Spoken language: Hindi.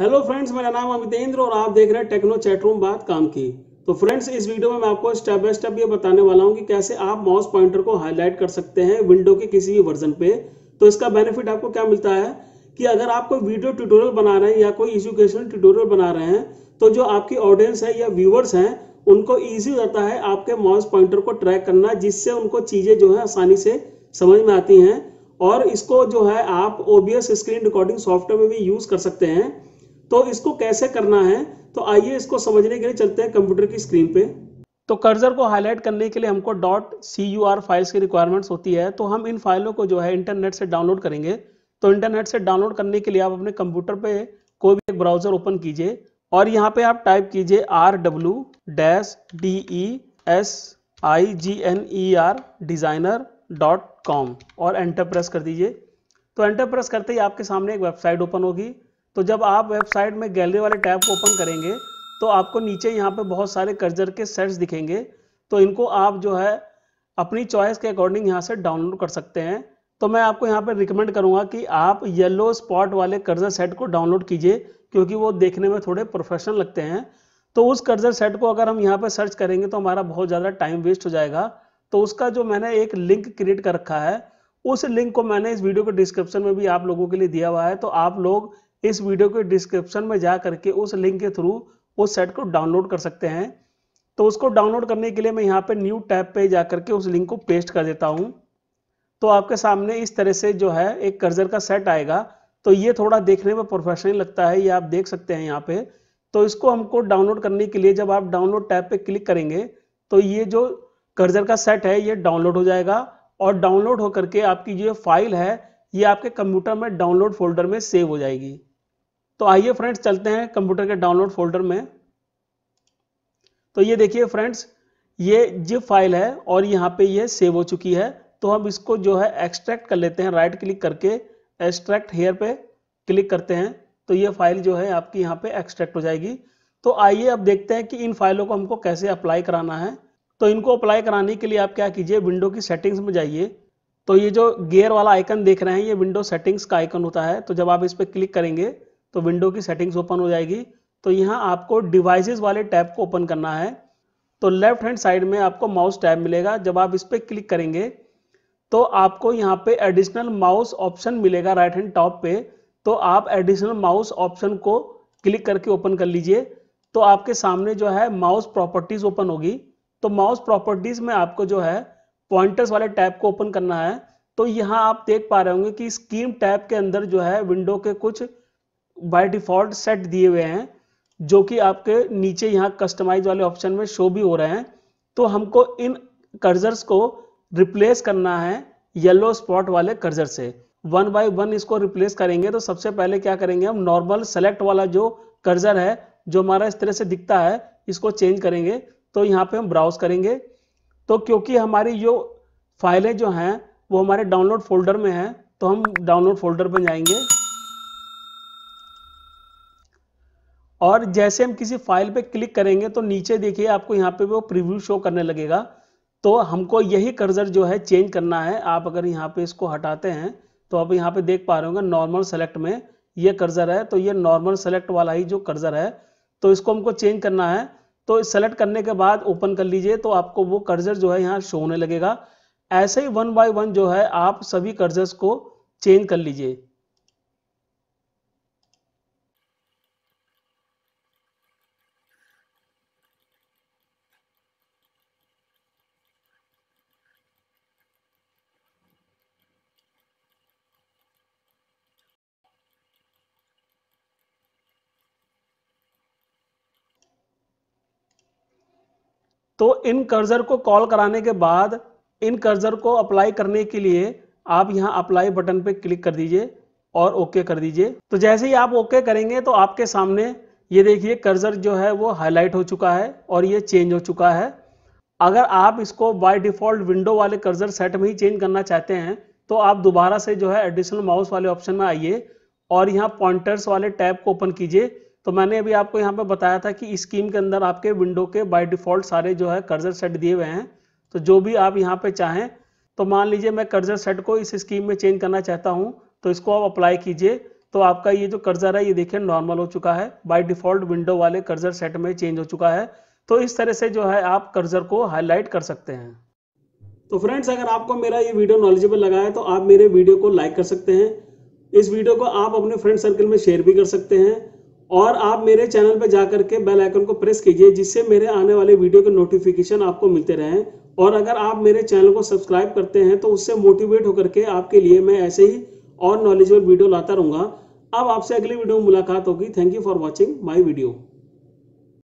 हेलो फ्रेंड्स मेरा नाम अमितेंद्र और आप देख रहे हैं टेक्नो चैटरूम बात काम की तो फ्रेंड्स इस वीडियो में मैं आपको स्टेप बाय स्टेप ये बताने वाला हूँ कि कैसे आप माउस पॉइंटर को हाईलाइट कर सकते हैं विंडो के किसी भी वर्जन पे तो इसका बेनिफिट आपको क्या मिलता है कि अगर आप कोई वीडियो ट्यूटोरियल बना रहे हैं या कोई एजुकेशनल ट्यूटोरियल बना रहे हैं तो जो आपकी ऑडियंस है या व्यूवर्स हैं उनको ईजी हो जाता है आपके माउस पॉइंटर को ट्रैक करना जिससे उनको चीज़ें जो है आसानी से समझ में आती हैं और इसको जो है आप ओबीएस स्क्रीन रिकॉर्डिंग सॉफ्टवेयर में भी यूज़ कर सकते हैं तो इसको कैसे करना है तो आइए इसको समझने के लिए चलते हैं कंप्यूटर की स्क्रीन पे तो कर्जर को हाईलाइट करने के लिए हमको dot C U R files की रिक्वायरमेंट्स होती है तो हम इन फाइलों को जो है इंटरनेट से डाउनलोड करेंगे तो इंटरनेट से डाउनलोड करने के लिए आप अपने कंप्यूटर पे कोई भी एक ब्राउजर ओपन कीजिए और यहाँ पे आप टाइप कीजिए R W dash D E S I G N E R designer dot com और एंटर प्रेस कर दीजिए तो एंटर प्रेस करते ही आपके सामने एक वेबसाइट ओपन होगी तो जब आप वेबसाइट में गैलरी वाले टैब को ओपन करेंगे तो आपको नीचे यहाँ पे बहुत सारे कर्जर के सेट्स दिखेंगे तो इनको आप जो है अपनी चॉइस के अकॉर्डिंग यहाँ से डाउनलोड कर सकते हैं तो मैं आपको यहाँ पर रिकमेंड करूँगा कि आप येलो स्पॉट वाले कर्जर सेट को डाउनलोड कीजिए क्योंकि वो देखने में थोड़े प्रोफेशनल लगते हैं तो उस कर्जर सेट को अगर हम यहाँ पर सर्च करेंगे तो हमारा बहुत ज़्यादा टाइम वेस्ट हो जाएगा तो उसका जो मैंने एक लिंक क्रिएट कर रखा है उस लिंक को मैंने इस वीडियो के डिस्क्रिप्शन में भी आप लोगों के लिए दिया हुआ है तो आप लोग इस वीडियो के डिस्क्रिप्शन में जा करके उस लिंक के थ्रू उस सेट को डाउनलोड कर सकते हैं तो उसको डाउनलोड करने के लिए मैं यहाँ पे न्यू टैब पे जा करके उस लिंक को पेस्ट कर देता हूँ तो आपके सामने इस तरह से जो है एक कर्जर का सेट आएगा तो ये थोड़ा देखने में प्रोफेशनल लगता है ये आप देख सकते हैं यहाँ पे तो इसको हमको डाउनलोड करने के लिए जब आप डाउनलोड टैब पे क्लिक करेंगे तो ये जो कर्जर का सेट है ये डाउनलोड हो जाएगा और डाउनलोड होकर के आपकी जो फाइल है ये आपके कंप्यूटर में डाउनलोड फोल्डर में सेव हो जाएगी तो आइए फ्रेंड्स चलते हैं कंप्यूटर के डाउनलोड फोल्डर में तो ये देखिए फ्रेंड्स ये जिप फाइल है और यहाँ पे ये सेव हो चुकी है तो हम इसको जो है एक्सट्रैक्ट कर लेते हैं राइट क्लिक करके एक्सट्रैक्ट हेयर पे क्लिक करते हैं तो ये फाइल जो है आपकी यहाँ पे एक्सट्रैक्ट हो जाएगी तो आइए अब देखते हैं कि इन फाइलों को हमको कैसे अप्लाई कराना है तो इनको अप्लाई कराने के लिए आप क्या कीजिए विंडो की सेटिंग्स में जाइए तो ये जो गेयर वाला आइकन देख रहे हैं ये विंडो सेटिंग्स का आइकन होता है तो जब आप इस पर क्लिक करेंगे तो विंडो की सेटिंग्स ओपन हो जाएगी तो यहाँ आपको डिवाइसेस वाले टैब को ओपन करना है तो लेफ्ट हैंड साइड में आपको माउस टैब मिलेगा जब आप इस पर क्लिक करेंगे तो आपको यहाँ पे एडिशनल माउस ऑप्शन मिलेगा राइट हैंड टॉप पे तो आप एडिशनल माउस ऑप्शन को क्लिक करके ओपन कर लीजिए तो आपके सामने जो है माउस प्रॉपर्टीज ओपन होगी तो माउस प्रॉपर्टीज में आपको जो है पॉइंटर्स वाले टैब को ओपन करना है तो यहाँ आप देख पा रहे होंगे कि स्कीम टैब के अंदर जो है विंडो के कुछ बाय डिफॉल्ट सेट दिए हुए हैं जो कि आपके नीचे यहाँ कस्टमाइज वाले ऑप्शन में शो भी हो रहे हैं तो हमको इन कर्जर्स को रिप्लेस करना है येलो स्पॉट वाले कर्जर से वन बाय वन इसको रिप्लेस करेंगे तो सबसे पहले क्या करेंगे हम नॉर्मल सेलेक्ट वाला जो कर्जर है जो हमारा इस तरह से दिखता है इसको चेंज करेंगे तो यहाँ पे हम ब्राउज करेंगे तो क्योंकि हमारी जो फाइलें जो हैं वो हमारे डाउनलोड फोल्डर में हैं तो हम डाउनलोड फोल्डर पर जाएंगे और जैसे हम किसी फाइल पे क्लिक करेंगे तो नीचे देखिए आपको यहाँ पे वो प्रीव्यू शो करने लगेगा तो हमको यही कर्जर जो है चेंज करना है आप अगर यहाँ पे इसको हटाते हैं तो आप यहाँ पे देख पा रहे होंगे नॉर्मल सेलेक्ट में ये कर्जर है तो ये नॉर्मल सेलेक्ट वाला ही जो कर्जर है तो इसको हमको चेंज करना है तो सेलेक्ट करने के बाद ओपन कर लीजिए तो आपको वो कर्जर जो है यहाँ शो होने लगेगा ऐसे ही वन बाय वन जो है आप सभी कर्जर्स को चेंज कर लीजिए तो इन कर्जर को कॉल कराने के बाद इन कर्जर को अप्लाई करने के लिए आप यहाँ अप्लाई बटन पे क्लिक कर दीजिए और ओके कर दीजिए तो जैसे ही आप ओके करेंगे तो आपके सामने ये देखिए कर्जर जो है वो हाईलाइट हो चुका है और ये चेंज हो चुका है अगर आप इसको बाय डिफ़ॉल्ट विंडो वाले कर्जर सेट में ही चेंज करना चाहते हैं तो आप दोबारा से जो है एडिशनल माउस वाले ऑप्शन में आइए और यहाँ पॉइंटर्स वाले टैब को ओपन कीजिए तो मैंने अभी आपको यहाँ पे बताया था कि स्कीम के अंदर आपके विंडो के बाय डिफ़ॉल्ट सारे जो है कर्जर सेट दिए हुए हैं तो जो भी आप यहाँ पे चाहें तो मान लीजिए मैं कर्जर सेट को इस स्कीम में चेंज करना चाहता हूँ तो इसको आप अप्लाई कीजिए तो आपका ये जो कर्जर है ये देखिए नॉर्मल हो चुका है बाय डिफ़ॉल्ट विंडो वाले कर्जर सेट में चेंज हो चुका है तो इस तरह से जो है आप कर्जर को हाईलाइट कर सकते हैं तो फ्रेंड्स अगर आपको मेरा ये वीडियो नॉलेजेबल लगा है तो आप मेरे वीडियो को लाइक कर सकते हैं इस वीडियो को आप अपने फ्रेंड सर्कल में शेयर भी कर सकते हैं और आप मेरे चैनल पर जाकर के बेल आइकन को प्रेस कीजिए जिससे मेरे आने वाले वीडियो के नोटिफिकेशन आपको मिलते रहे और अगर आप मेरे चैनल को सब्सक्राइब करते हैं तो उससे मोटिवेट होकर के आपके लिए मैं ऐसे ही और नॉलेजेबल वीडियो लाता रहूंगा अब आपसे अगली वीडियो में मुलाकात होगी thank you for watching my video